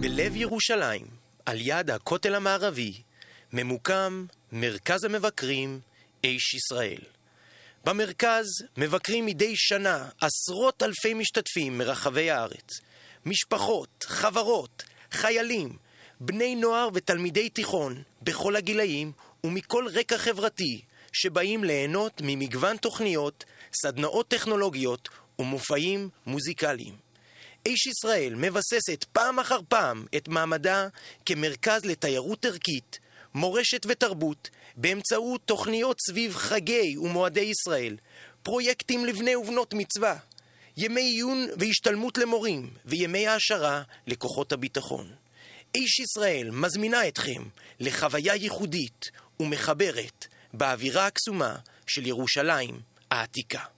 בלב ירושלים, על יד הכותל המערבי, ממוקם מרכז המבקרים איש ישראל. במרכז מבקרים מדי שנה עשרות אלפי משתתפים מרחבי הארץ. משפחות, חברות, חיילים, בני נוער ותלמידי תיכון בכל הגילאים ומכל רקע חברתי שבאים ליהנות ממגוון תוכניות, סדנאות טכנולוגיות ומופעים מוזיקליים. איש ישראל מבססת פעם אחר פעם את מעמדה כמרכז לתיירות ערכית, מורשת ותרבות, באמצעות תוכניות סביב חגי ומועדי ישראל, פרויקטים לבני ובנות מצווה, ימי עיון והשתלמות למורים, וימי העשרה לכוחות הביטחון. איש ישראל מזמינה אתכם לחוויה ייחודית ומחברת באווירה הקסומה של ירושלים העתיקה.